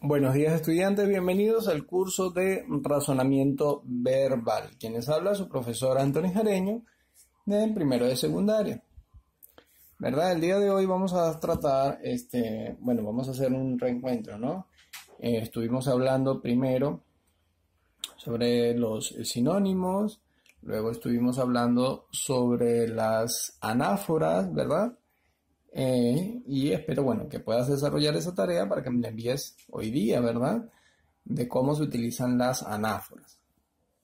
Buenos días estudiantes, bienvenidos al curso de razonamiento verbal. Quienes habla su profesor Antonio Jareño de primero de secundaria. ¿Verdad? El día de hoy vamos a tratar, este, bueno, vamos a hacer un reencuentro, ¿no? Eh, estuvimos hablando primero sobre los sinónimos, luego estuvimos hablando sobre las anáforas, ¿verdad? Eh, y espero, bueno, que puedas desarrollar esa tarea para que me la envíes hoy día, ¿verdad? De cómo se utilizan las anáforas.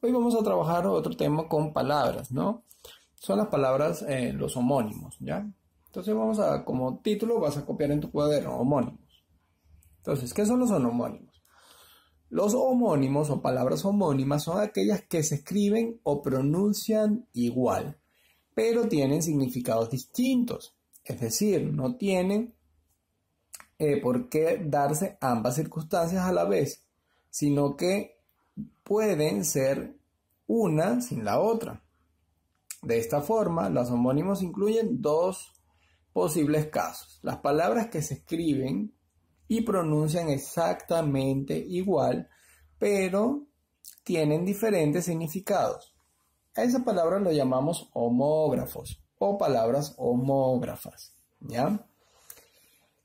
Hoy vamos a trabajar otro tema con palabras, ¿no? Son las palabras, eh, los homónimos, ¿ya? Entonces vamos a, como título, vas a copiar en tu cuaderno, homónimos. Entonces, ¿qué son los homónimos? Los homónimos o palabras homónimas son aquellas que se escriben o pronuncian igual, pero tienen significados distintos. Es decir, no tienen eh, por qué darse ambas circunstancias a la vez, sino que pueden ser una sin la otra. De esta forma, los homónimos incluyen dos posibles casos. Las palabras que se escriben y pronuncian exactamente igual, pero tienen diferentes significados. A esa palabra lo llamamos homógrafos o palabras homógrafas. ¿Ya?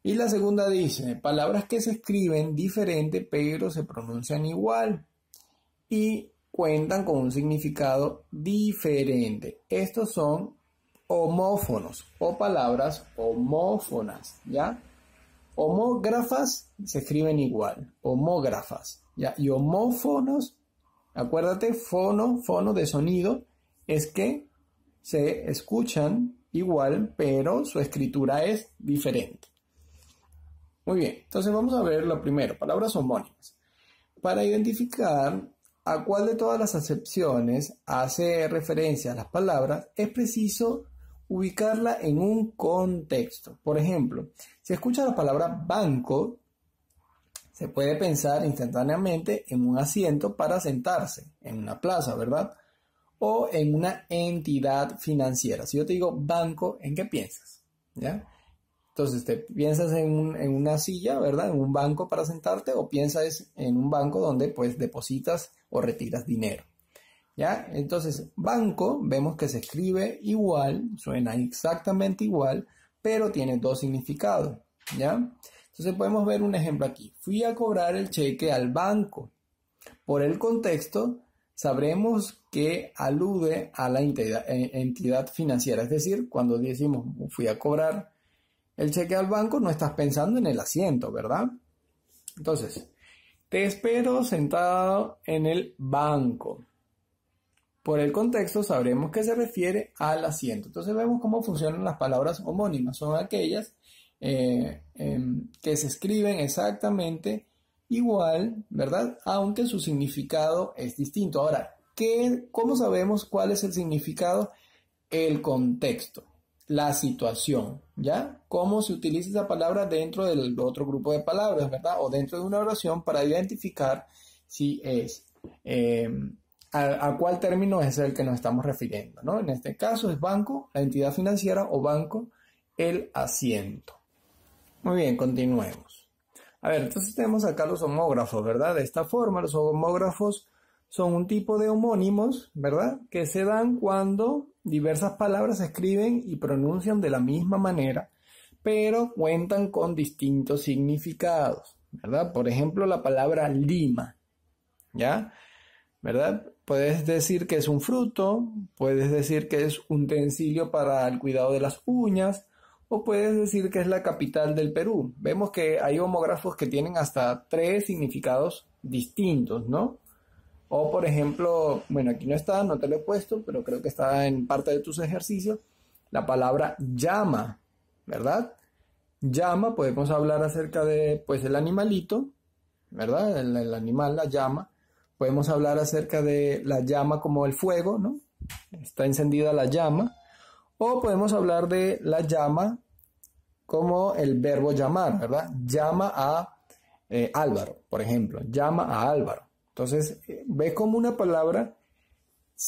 Y la segunda dice, palabras que se escriben diferente pero se pronuncian igual y cuentan con un significado diferente. Estos son homófonos o palabras homófonas, ¿ya? Homógrafas se escriben igual, homógrafas, ¿ya? Y homófonos, acuérdate, fono, fono de sonido, es que se escuchan igual, pero su escritura es diferente. Muy bien, entonces vamos a ver lo primero, palabras homónimas. Para identificar a cuál de todas las acepciones hace referencia a las palabras, es preciso ubicarla en un contexto. Por ejemplo, si escucha la palabra banco, se puede pensar instantáneamente en un asiento para sentarse, en una plaza, ¿verdad? o en una entidad financiera. Si yo te digo banco, ¿en qué piensas? ¿Ya? Entonces, te piensas en, una silla, ¿verdad? En un banco para sentarte o piensas en un banco donde pues depositas o retiras dinero. ¿Ya? Entonces, banco, vemos que se escribe igual, suena exactamente igual, pero tiene dos significados. ¿Ya? Entonces podemos ver un ejemplo aquí. Fui a cobrar el cheque al banco. Por el contexto, sabremos que alude a la entidad, financiera. Es decir, cuando decimos fui a cobrar el cheque al banco, no estás pensando en el asiento, ¿verdad? Entonces, te espero sentado en el banco. Por el contexto sabremos que se refiere al asiento. Entonces vemos cómo funcionan las palabras homónimas. Son aquellas eh, em, que se escriben exactamente igual, ¿verdad? Aunque su significado es distinto. Ahora, ¿qué, ¿cómo sabemos cuál es el significado? El contexto, la situación, ¿ya? ¿Cómo se utiliza esa palabra dentro del otro grupo de palabras, ¿verdad? O dentro de una oración para identificar si es... Em, a, a, cuál término es el que nos estamos refiriendo, ¿no? En este caso es banco, la entidad financiera o banco, el asiento. Muy bien, continuemos. A ver, entonces tenemos acá los homógrafos, ¿verdad? De esta forma, los homógrafos son un tipo de homónimos, ¿verdad? Que se dan cuando diversas palabras se escriben y pronuncian de la misma manera, pero cuentan con distintos significados, ¿verdad? Por ejemplo, la palabra lima, ¿ya? ¿Verdad? Puedes decir que es un fruto, puedes decir que es un utensilio para el cuidado de las uñas, o puedes decir que es la capital del Perú. Vemos que hay homógrafos que tienen hasta tres significados distintos, ¿no? O por ejemplo, bueno, aquí no está, no te lo he puesto, pero creo que está en parte de tus ejercicios, la palabra llama, ¿verdad? Llama, podemos hablar acerca de, pues, el animalito, ¿verdad? El, el animal, la llama. Podemos hablar acerca de la llama como el fuego, ¿no? Está encendida la llama o podemos hablar de la llama como el verbo llamar, ¿verdad? Llama a eh, Álvaro, por ejemplo, llama a Álvaro. Entonces, ve como una palabra,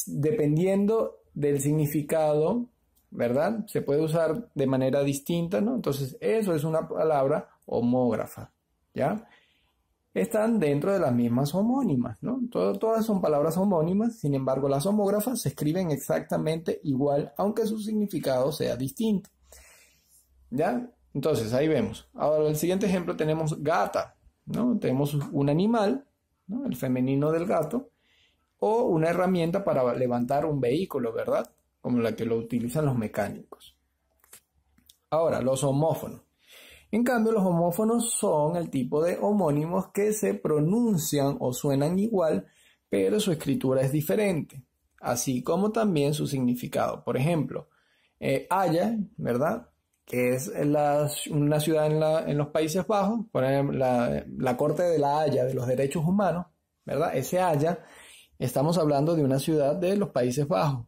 dependiendo del significado, ¿verdad? Se puede usar de manera distinta, ¿no? Entonces, eso es una palabra homógrafa, ¿ya? están dentro de las mismas homónimas, ¿no? todas son palabras homónimas, sin embargo las homógrafas se escriben exactamente igual, aunque su significado sea distinto. ¿Ya? Entonces, ahí vemos. Ahora, el siguiente ejemplo tenemos gata, ¿no? Tenemos un animal, ¿no? El femenino del gato, o una herramienta para levantar un vehículo, ¿verdad? Como la que lo utilizan los mecánicos. Ahora, los homófonos. En cambio, los homófonos son el tipo de homónimos que se pronuncian o suenan igual, pero su escritura es diferente, así como también su significado. Por ejemplo, eh, Haya, ¿verdad? Que es una ciudad en, los Países Bajos, por ejemplo, la, la Corte de la Haya de los Derechos Humanos, ¿verdad? Ese Haya, estamos hablando de una ciudad de los Países Bajos.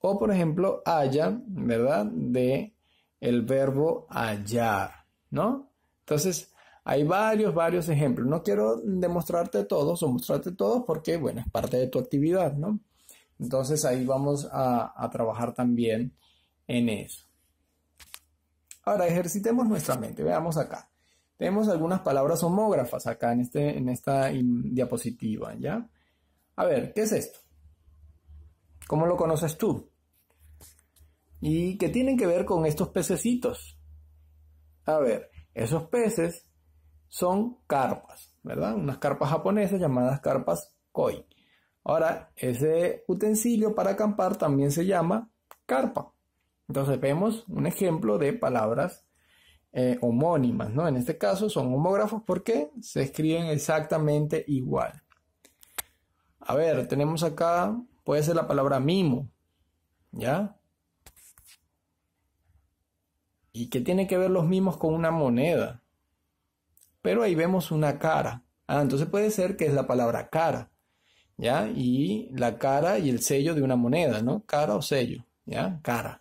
O, por ejemplo, Haya, ¿verdad? De el verbo hallar. ¿no? Entonces, hay varios, varios ejemplos. No quiero demostrarte todos o mostrarte todos porque, bueno, es parte de tu actividad, ¿no? Entonces ahí vamos a, trabajar también en eso. Ahora, ejercitemos nuestra mente. Veamos acá. Tenemos algunas palabras homógrafas acá en, este, en esta diapositiva, ¿ya? A ver, ¿qué es esto? ¿Cómo lo conoces tú? ¿Y qué tienen que ver con estos pececitos? A ver, esos peces son carpas, ¿verdad? Unas carpas japonesas llamadas carpas koi. Ahora, ese utensilio para acampar también se llama carpa. Entonces vemos un ejemplo de palabras eh, homónimas, ¿no? En este caso son homógrafos porque se escriben exactamente igual. A ver, tenemos acá, puede ser la palabra mimo, ¿ya? ¿Y qué tiene que ver los mismos con una moneda? Pero ahí vemos una cara. Ah, entonces puede ser que es la palabra cara, ¿ya? Y la cara y el sello de una moneda, ¿no? Cara o sello, ¿ya? Cara.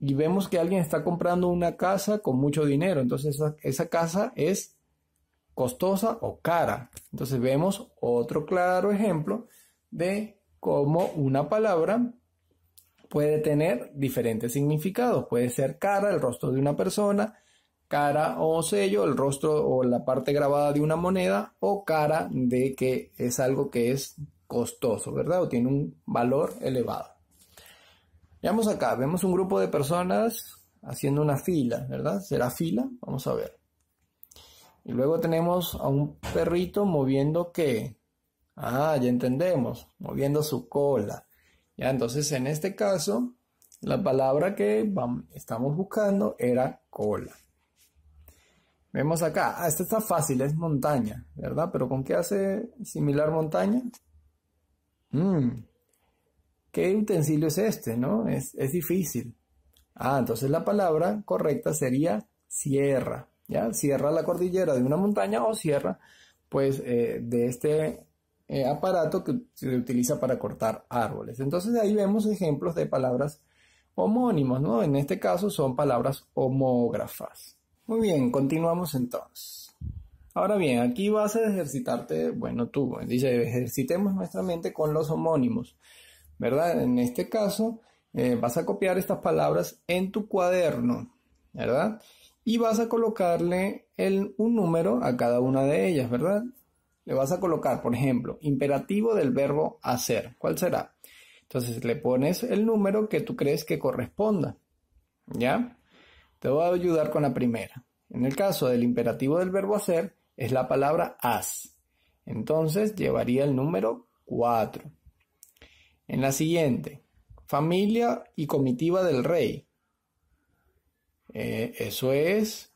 Y vemos que alguien está comprando una casa con mucho dinero, entonces esa, esa casa es costosa o cara. Entonces vemos otro claro ejemplo de cómo una palabra puede tener diferentes significados. Puede ser cara, el rostro de una persona, cara o sello, el rostro o la parte grabada de una moneda, o cara de que es algo que es costoso, ¿verdad? O tiene un valor elevado. Veamos acá, vemos un grupo de personas haciendo una fila, ¿verdad? ¿Será fila? Vamos a ver. Y luego tenemos a un perrito moviendo qué. Ah, ya entendemos, moviendo su cola. Ya, entonces en este caso, la palabra que vamos, estamos buscando era cola. Vemos acá, ah, esta está fácil, es montaña, ¿verdad? Pero ¿con qué hace similar montaña? Mm, ¿Qué utensilio es este, no? Es, difícil. Ah, entonces la palabra correcta sería sierra, ¿ya? sierra la cordillera de una montaña o sierra, pues, eh, de este eh, aparato que se utiliza para cortar árboles. Entonces ahí vemos ejemplos de palabras homónimos, ¿no? En este caso son palabras homógrafas. Muy bien, continuamos entonces. Ahora bien, aquí vas a ejercitarte, bueno, tú, dice, ejercitemos nuestra mente con los homónimos, ¿verdad? En este caso, eh, vas a copiar estas palabras en tu cuaderno, ¿verdad? Y vas a colocarle un número a cada una de ellas, ¿verdad? le vas a colocar, por ejemplo, imperativo del verbo hacer. ¿Cuál será? Entonces le pones el número que tú crees que corresponda. ¿Ya? Te voy a ayudar con la primera. En el caso del imperativo del verbo hacer, es la palabra haz. Entonces llevaría el número 4. En la siguiente, familia y comitiva del rey. Eh, eso es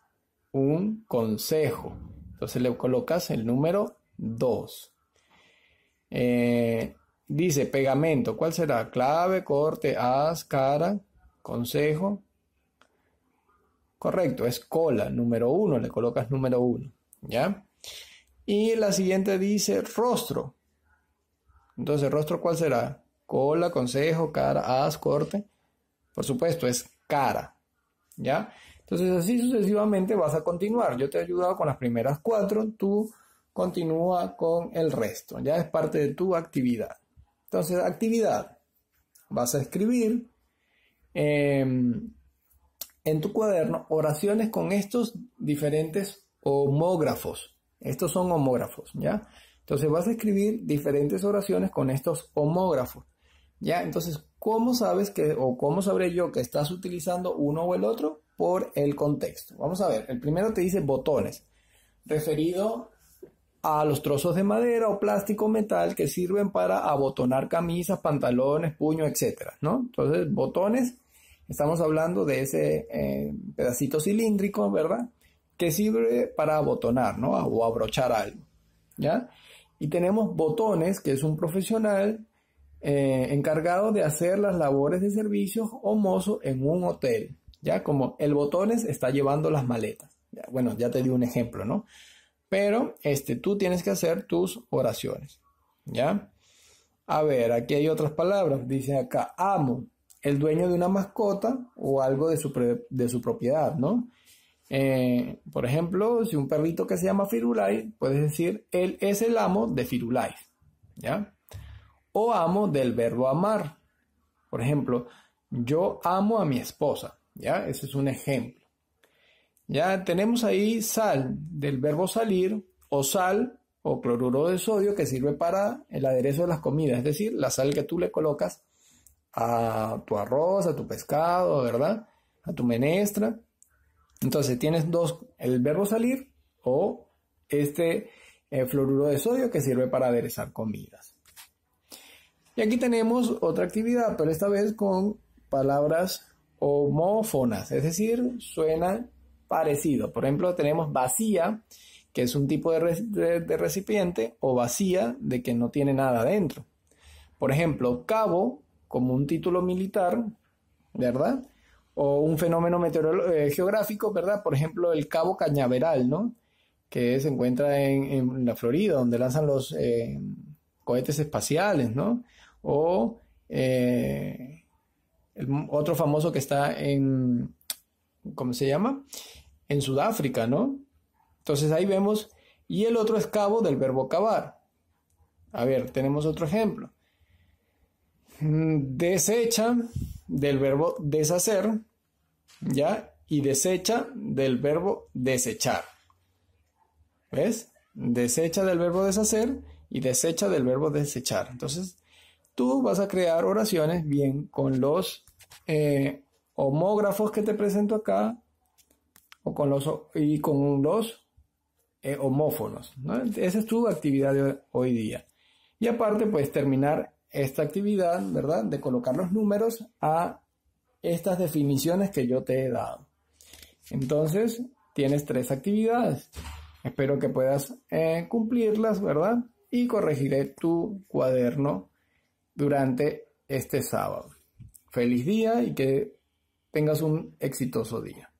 un consejo. Entonces le colocas el número 2. Eh, dice pegamento, ¿cuál será? Clave, corte, as cara, consejo. Correcto, es cola, número uno le colocas número uno ¿ya? Y la siguiente dice rostro. Entonces, ¿rostro cuál será? Cola, consejo, cara, as, corte. Por supuesto, es cara, ¿ya? Entonces, así sucesivamente vas a continuar. Yo te he ayudado con las primeras cuatro, tú continúa con el resto. Ya es parte de tu actividad. Entonces, actividad. Vas a escribir em, en tu cuaderno oraciones con estos diferentes homógrafos. Estos son homógrafos, ¿ya? Entonces vas a escribir diferentes oraciones con estos homógrafos. ¿Ya? Entonces, ¿cómo sabes que o cómo sabré yo que estás utilizando uno o el otro? Por el contexto. Vamos a ver, el primero te dice botones, referido a los trozos de madera o plástico metal que sirven para abotonar camisas, pantalones, puños, etc., ¿no? Entonces, botones, estamos hablando de ese eh, pedacito cilíndrico, ¿verdad? Que sirve para abotonar, ¿no? O abrochar algo, ¿ya? Y tenemos botones, que es un profesional eh, encargado de hacer las labores de servicio o mozo en un hotel, ¿ya? Como el botones está llevando las maletas. Bueno, ya te di un ejemplo, ¿no? Pero este, tú tienes que hacer tus oraciones. ¿Ya? A ver, aquí hay otras palabras. Dice acá, amo, el dueño de una mascota o algo de su, propiedad, ¿no? Eh, por ejemplo, si un perrito que se llama Firulai, puedes decir, él es el amo de Firulai, ¿ya? O amo del verbo amar. Por ejemplo, yo amo a mi esposa, ¿ya? Ese es un ejemplo. Ya tenemos ahí sal del verbo salir o sal o cloruro de sodio que sirve para el aderezo de las comidas, es decir, la sal que tú le colocas a tu arroz, a tu pescado, ¿verdad? A tu menestra. Entonces tienes dos, el verbo salir o este eh, de sodio que sirve para aderezar comidas. Y aquí tenemos otra actividad, pero esta vez con palabras homófonas, es decir, suena parecido. Por ejemplo, tenemos vacía, que es un tipo de, recipiente, o vacía de que no tiene nada adentro. Por ejemplo, cabo, como un título militar, ¿verdad? O un fenómeno eh, geográfico, ¿verdad? Por ejemplo, el cabo cañaveral, ¿no? Que se encuentra en, la Florida, donde lanzan los eh, cohetes espaciales, ¿no? O eh, otro famoso que está en, ¿cómo se llama? en Sudáfrica, ¿no? Entonces ahí vemos, y el otro es cabo del verbo cavar. A ver, tenemos otro ejemplo. Mm, desecha del verbo deshacer, ¿ya? Y desecha del verbo desechar. ¿Ves? Desecha del verbo deshacer y desecha del verbo desechar. Entonces, tú vas a crear oraciones bien con los eh, homógrafos que te presento acá, con los, y con los eh, homófonos. Esa es tu actividad de hoy día. Y aparte, puedes terminar esta actividad, ¿verdad? De colocar los números a estas definiciones que yo te he dado. Entonces, tienes tres actividades. Espero que puedas eh, cumplirlas, ¿verdad? Y corregiré tu cuaderno durante este sábado. Feliz día y que tengas un exitoso día.